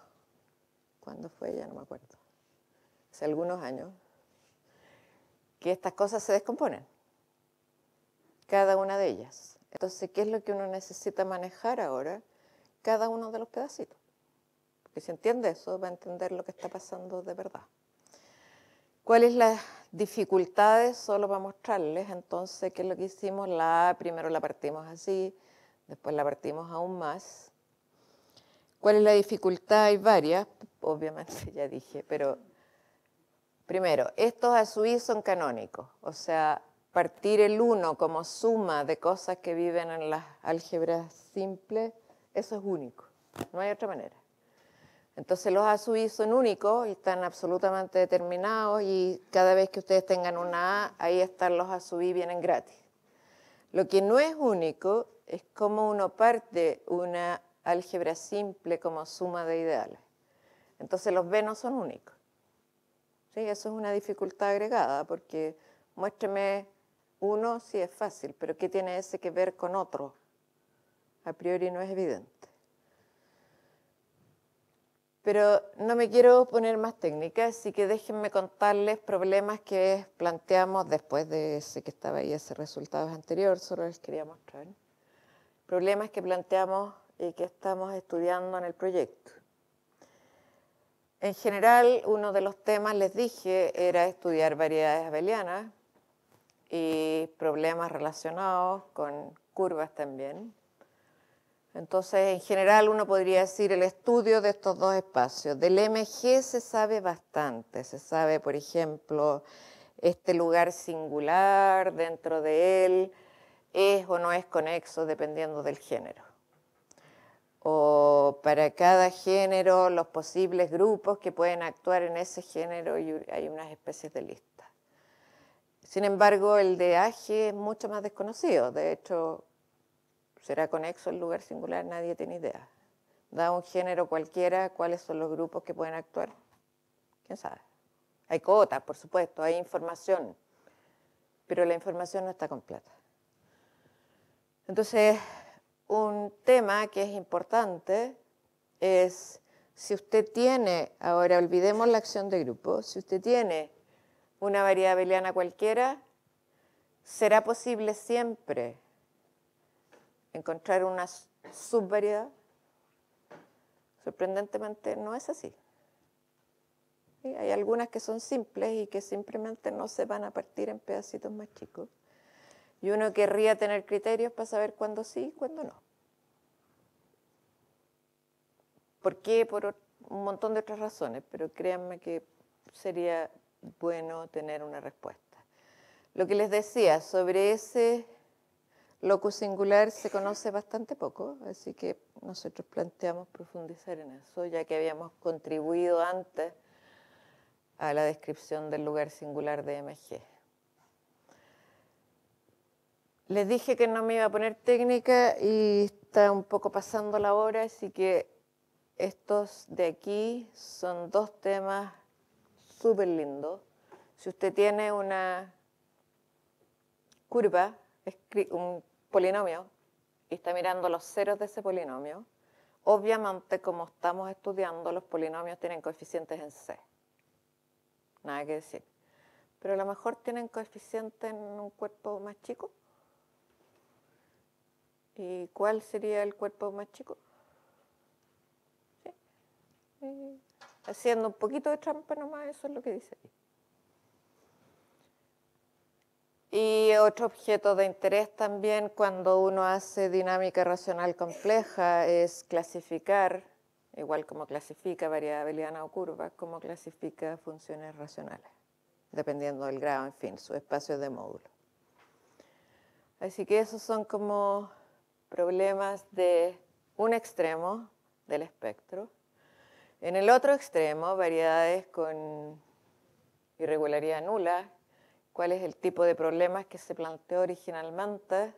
¿Cuándo fue? Ya no me acuerdo. Hace algunos años. Que estas cosas se descomponen. Cada una de ellas entonces, ¿qué es lo que uno necesita manejar ahora? Cada uno de los pedacitos. Porque si entiende eso, va a entender lo que está pasando de verdad. ¿Cuáles las dificultades? Solo para mostrarles. Entonces, ¿qué es lo que hicimos? La primero la partimos así, después la partimos aún más. ¿Cuál es la dificultad? Hay varias, obviamente ya dije, pero primero, estos a su vez son canónicos, o sea, partir el uno como suma de cosas que viven en las álgebras simples, eso es único, no hay otra manera. Entonces los A sub I son únicos y están absolutamente determinados y cada vez que ustedes tengan una A, ahí están los A sub I, vienen gratis. Lo que no es único es cómo uno parte una álgebra simple como suma de ideales. Entonces los B no son únicos. Eso es una dificultad agregada porque muéstrame uno sí es fácil, pero ¿qué tiene ese que ver con otro? A priori no es evidente. Pero no me quiero poner más técnicas así que déjenme contarles problemas que planteamos después de ese que estaba ahí, ese resultado anterior, solo les quería mostrar. Problemas que planteamos y que estamos estudiando en el proyecto. En general, uno de los temas, les dije, era estudiar variedades abelianas y problemas relacionados con curvas también. Entonces, en general, uno podría decir el estudio de estos dos espacios. Del MG se sabe bastante. Se sabe, por ejemplo, este lugar singular dentro de él es o no es conexo dependiendo del género. O para cada género, los posibles grupos que pueden actuar en ese género y hay unas especies de lista. Sin embargo, el de es mucho más desconocido. De hecho, será conexo el lugar singular, nadie tiene idea. Da un género cualquiera, cuáles son los grupos que pueden actuar, quién sabe. Hay cotas, por supuesto, hay información, pero la información no está completa. Entonces, un tema que es importante es si usted tiene, ahora olvidemos la acción de grupo, si usted tiene una variedad beliana cualquiera, será posible siempre encontrar una subvariedad. Sorprendentemente no es así. Hay algunas que son simples y que simplemente no se van a partir en pedacitos más chicos. Y uno querría tener criterios para saber cuándo sí y cuándo no. ¿Por qué? Por un montón de otras razones, pero créanme que sería bueno tener una respuesta. Lo que les decía, sobre ese locus singular se conoce bastante poco, así que nosotros planteamos profundizar en eso, ya que habíamos contribuido antes a la descripción del lugar singular de MG. Les dije que no me iba a poner técnica y está un poco pasando la hora, así que estos de aquí son dos temas súper lindo. Si usted tiene una curva, un polinomio, y está mirando los ceros de ese polinomio, obviamente como estamos estudiando, los polinomios tienen coeficientes en C. Nada que decir. Pero a lo mejor tienen coeficientes en un cuerpo más chico. ¿Y cuál sería el cuerpo más chico? ¿Sí? Eh, haciendo un poquito de trampa nomás, eso es lo que dice ahí. Y otro objeto de interés también cuando uno hace dinámica racional compleja es clasificar, igual como clasifica variabilidad o curva, como clasifica funciones racionales, dependiendo del grado, en fin, su espacio de módulo. Así que esos son como problemas de un extremo del espectro en el otro extremo, variedades con irregularidad nula, cuál es el tipo de problemas que se planteó originalmente.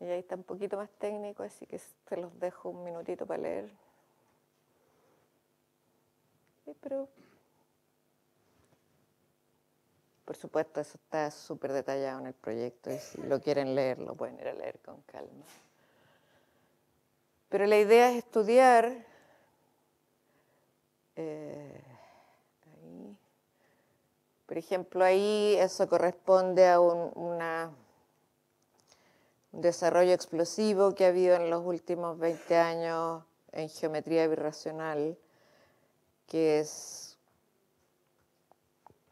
Y ahí está un poquito más técnico, así que se los dejo un minutito para leer. por supuesto, eso está súper detallado en el proyecto y si lo quieren leer, lo pueden ir a leer con calma. Pero la idea es estudiar eh, Por ejemplo, ahí eso corresponde a un, desarrollo explosivo que ha habido en los últimos 20 años en geometría birracional, que es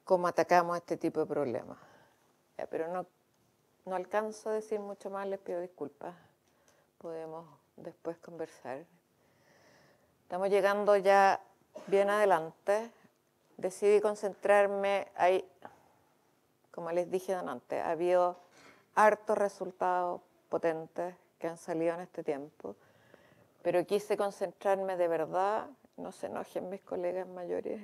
cómo atacamos este tipo de problemas. pero no, no alcanzo a decir mucho más, les pido disculpas. Podemos después conversar. Estamos llegando ya bien adelante. Decidí concentrarme ahí, como les dije antes, ha habido hartos resultados potentes que han salido en este tiempo, pero quise concentrarme de verdad, no se enojen mis colegas mayores,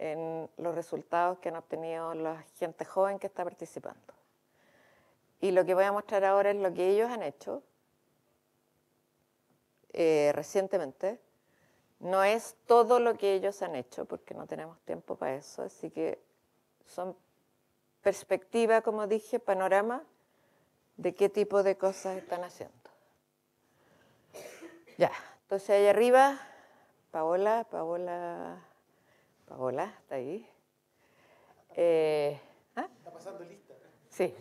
en los resultados que han obtenido la gente joven que está participando. Y lo que voy a mostrar ahora es lo que ellos han hecho eh, recientemente. No es todo lo que ellos han hecho, porque no tenemos tiempo para eso, así que son perspectiva, como dije, panorama de qué tipo de cosas están haciendo. Ya, entonces ahí arriba, Paola, Paola, Paola, está ahí. Eh, ¿ah? Está pasando lista. Sí,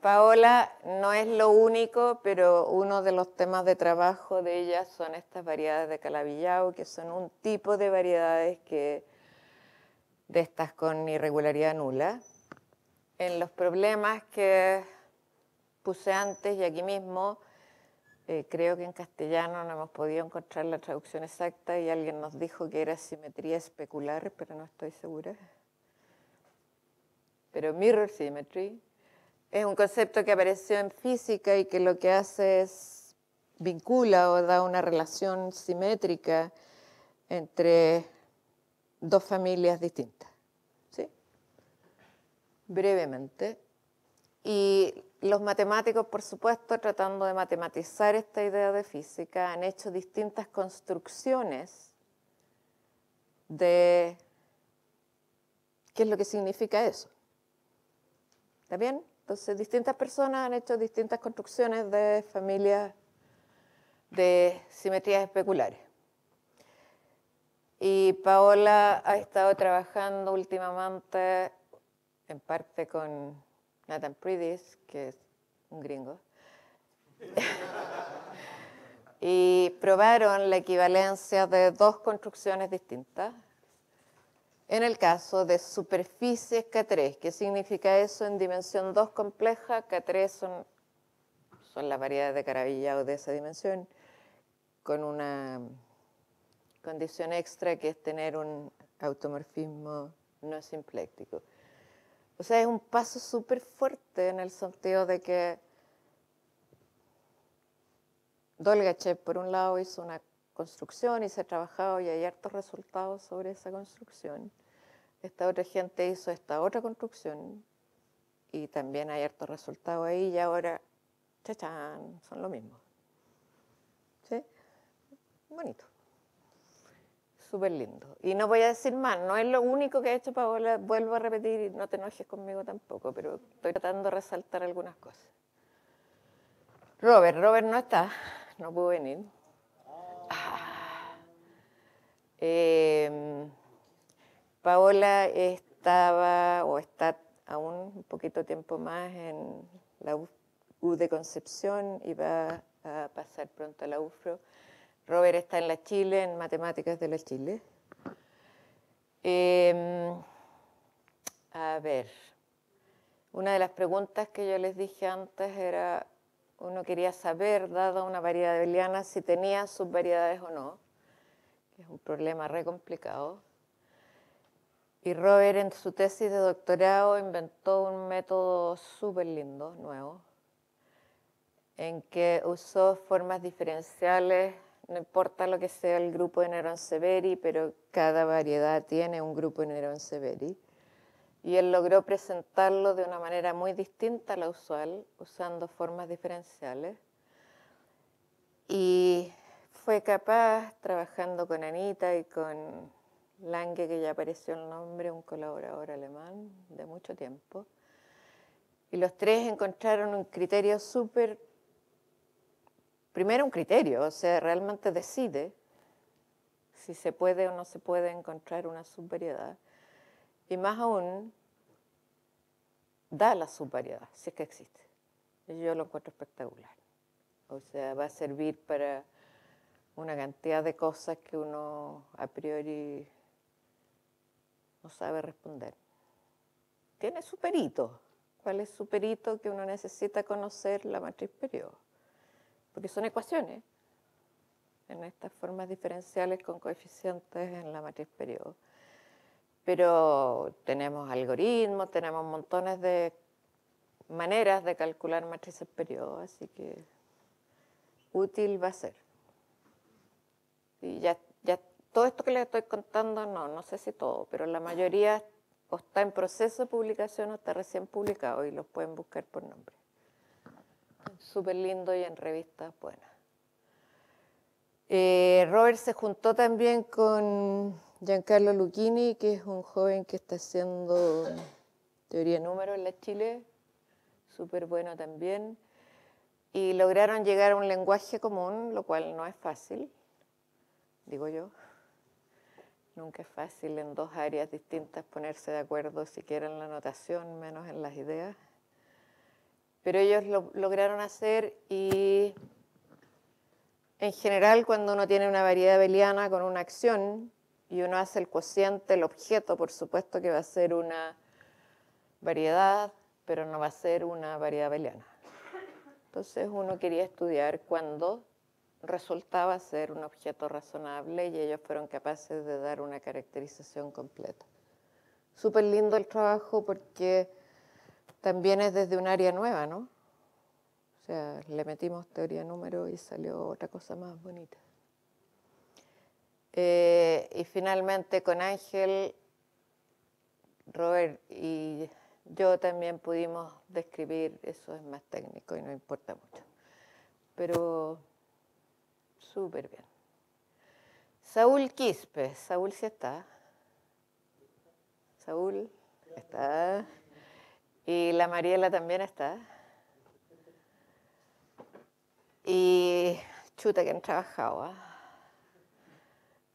Paola no es lo único, pero uno de los temas de trabajo de ella son estas variedades de calabillao, que son un tipo de variedades que de estas con irregularidad nula. En los problemas que puse antes y aquí mismo, eh, creo que en castellano no hemos podido encontrar la traducción exacta y alguien nos dijo que era simetría especular, pero no estoy segura. Pero mirror symmetry, es un concepto que apareció en física y que lo que hace es vincula o da una relación simétrica entre dos familias distintas. ¿sí? Brevemente. Y los matemáticos, por supuesto, tratando de matematizar esta idea de física, han hecho distintas construcciones de qué es lo que significa eso. ¿Está bien? Entonces, distintas personas han hecho distintas construcciones de familias de simetrías especulares. Y Paola ha estado trabajando últimamente en parte con Nathan Pridis, que es un gringo. y probaron la equivalencia de dos construcciones distintas en el caso de superficies K3. ¿Qué significa eso en dimensión 2 compleja? K3 son, son las variedades de o de esa dimensión, con una condición extra que es tener un automorfismo no simpléctico. O sea, es un paso súper fuerte en el sentido de que Dolgachev, por un lado, hizo una construcción y se ha trabajado y hay hartos resultados sobre esa construcción. Esta otra gente hizo esta otra construcción y también hay hartos resultados ahí y ahora, chachán, son lo mismo. ¿Sí? Bonito. Súper lindo. Y no voy a decir más, no es lo único que he hecho Paola, vuelvo a repetir y no te enojes conmigo tampoco, pero estoy tratando de resaltar algunas cosas. Robert, Robert no está, no pudo venir. Em, Paola estaba o está aún un poquito tiempo más en la U de Concepción y va a pasar pronto a la UFRO. Robert está en la Chile, en Matemáticas de la Chile. Em, a ver, una de las preguntas que yo les dije antes era, uno quería saber, dada una variedad de beliana, si tenía subvariedades o no es un problema re complicado. Y Robert en su tesis de doctorado inventó un método súper lindo, nuevo, en que usó formas diferenciales, no importa lo que sea el grupo de Nerón Severi, pero cada variedad tiene un grupo de Nerón Severi. Y él logró presentarlo de una manera muy distinta a la usual, usando formas diferenciales. Y fue capaz, trabajando con Anita y con Lange, que ya apareció el nombre, un colaborador alemán de mucho tiempo, y los tres encontraron un criterio súper, primero un criterio, o sea, realmente decide si se puede o no se puede encontrar una subvariedad, y más aún, da la subvariedad, si es que existe. Y yo lo encuentro espectacular. O sea, va a servir para una cantidad de cosas que uno a priori no sabe responder. Tiene su perito. ¿Cuál es su perito que uno necesita conocer la matriz periodo? Porque son ecuaciones en estas formas diferenciales con coeficientes en la matriz periodo. Pero tenemos algoritmos, tenemos montones de maneras de calcular matrices periodo, así que útil va a ser ya, todo esto que les estoy contando, no, no sé si todo, pero la mayoría o está en proceso de publicación o está recién publicado y los pueden buscar por nombre. Súper lindo y en revistas buenas. Eh, Robert se juntó también con Giancarlo Lucchini, que es un joven que está haciendo teoría de números en la Chile, súper bueno también, y lograron llegar a un lenguaje común, lo cual no es fácil digo yo. Nunca es fácil en dos áreas distintas ponerse de acuerdo, siquiera en la notación, menos en las ideas. Pero ellos lo lograron hacer y en general cuando uno tiene una variedad beliana con una acción y uno hace el cociente, el objeto, por supuesto que va a ser una variedad, pero no va a ser una variedad beliana. Entonces uno quería estudiar cuando resultaba ser un objeto razonable y ellos fueron capaces de dar una caracterización completa. Súper lindo el trabajo porque también es desde un área nueva, ¿no? O sea, le metimos teoría número y salió otra cosa más bonita. Eh, y finalmente con Ángel, Robert y yo también pudimos describir, eso es más técnico y no importa mucho. Pero Súper bien. Saúl Quispe. Saúl sí está. Saúl está. Y la Mariela también está. Y chuta que han trabajado. ¿ah?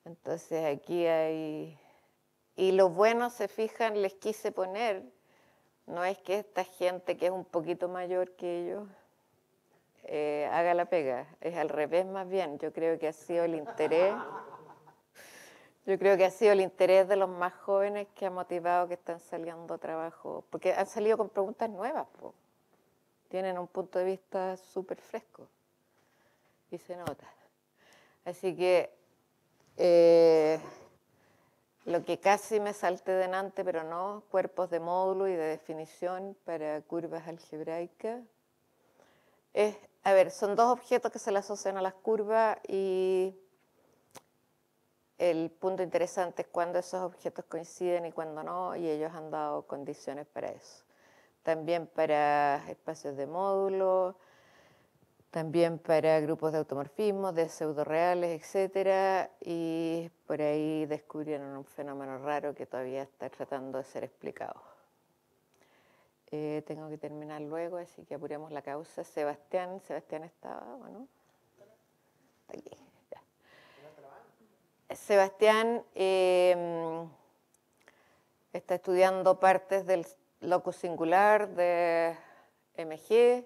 Entonces aquí hay... Y los buenos se fijan, les quise poner, no es que esta gente que es un poquito mayor que ellos eh, haga la pega. Es al revés más bien. Yo creo que ha sido el interés. Yo creo que ha sido el interés de los más jóvenes que ha motivado que están saliendo a trabajo, porque han salido con preguntas nuevas, tienen un punto de vista súper fresco y se nota. Así que eh, lo que casi me salté delante, pero no, cuerpos de módulo y de definición para curvas algebraicas, es a ver, son dos objetos que se le asocian a las curvas y el punto interesante es cuando esos objetos coinciden y cuando no, y ellos han dado condiciones para eso. También para espacios de módulo, también para grupos de automorfismo, de pseudo reales, etc. Y por ahí descubrieron un fenómeno raro que todavía está tratando de ser explicado. Eh, tengo que terminar luego, así que apuramos la causa. Sebastián, Sebastián estaba, bueno. Sebastián em, está estudiando partes del locus singular de MG,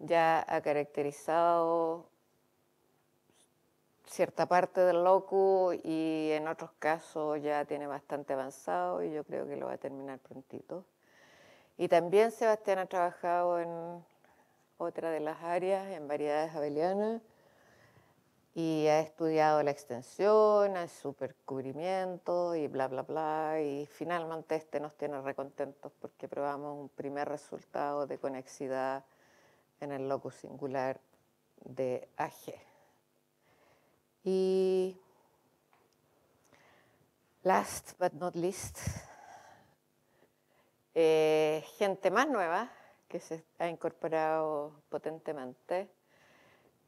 ya ha caracterizado cierta parte del locus y en otros casos ya tiene bastante avanzado y yo creo que lo va a terminar prontito. Y también Sebastián ha trabajado en otra de las áreas, en variedades abelianas, y ha estudiado la extensión, el supercubrimiento y bla, bla, bla. Y finalmente este nos tiene recontentos porque probamos un primer resultado de conexidad en el locus singular de AG. Y last but not least, eh, gente más nueva que se ha incorporado potentemente.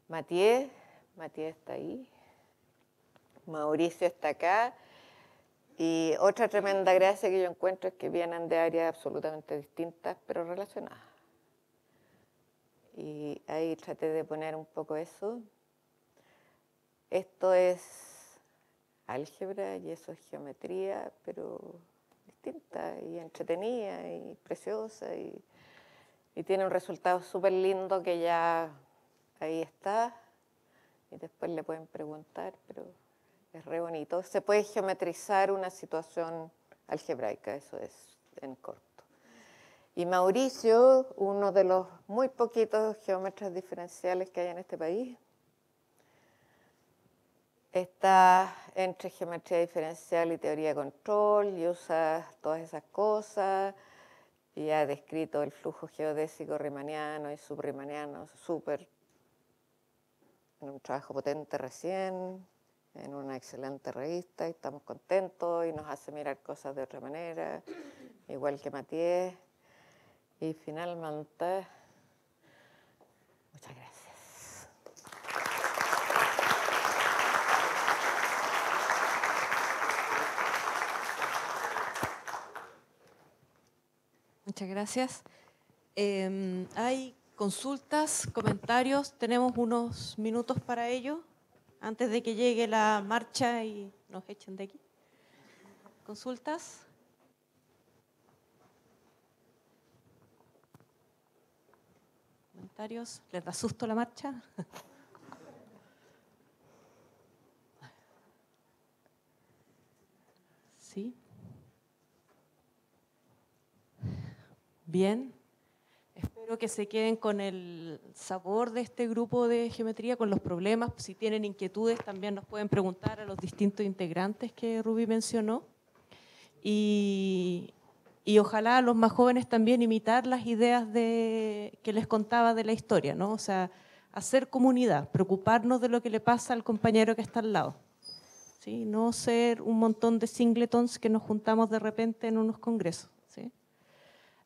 Matías, Matías está ahí, Mauricio está acá. Y otra tremenda gracia que yo encuentro es que vienen de áreas absolutamente distintas, pero relacionadas. Y ahí traté de poner un poco eso. Esto es álgebra y eso es geometría, pero distinta y entretenida y preciosa y, tiene un resultado súper lindo que ya ahí está y después le pueden preguntar, pero es re bonito. Se puede geometrizar una situación algebraica, eso es en corto. Y Mauricio, uno de los muy poquitos geómetros diferenciales que hay en este país, está entre geometría diferencial y teoría de control y usa todas esas cosas y ha descrito el flujo geodésico riemanniano y subriemanniano súper en un trabajo potente recién, en una excelente revista y estamos contentos y nos hace mirar cosas de otra manera, igual que Matías y finalmente Muchas gracias. Em, hay consultas, comentarios. Tenemos unos minutos para ello antes de que llegue la marcha y nos echen de aquí. ¿Consultas? ¿Comentarios? ¿Les da susto la marcha? bien. Espero que se queden con el sabor de este grupo de geometría, con los problemas. Si tienen inquietudes, también nos pueden preguntar a los distintos integrantes que Ruby mencionó. Y, ojalá a los más jóvenes también imitar las ideas que les contaba de la historia, ¿no? O sea, hacer comunidad, preocuparnos de lo que le pasa al compañero que está al lado. ¿sí? No ser un montón de singletons que nos juntamos de repente en unos congresos.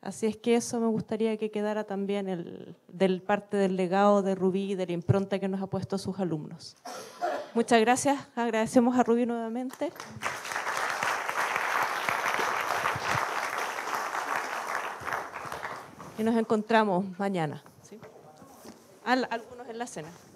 Así es que eso me gustaría que quedara también el, del parte del legado de Rubí y de la impronta que nos ha puesto sus alumnos. Muchas gracias, agradecemos a Rubí nuevamente. Y nos encontramos mañana. algunos en la cena.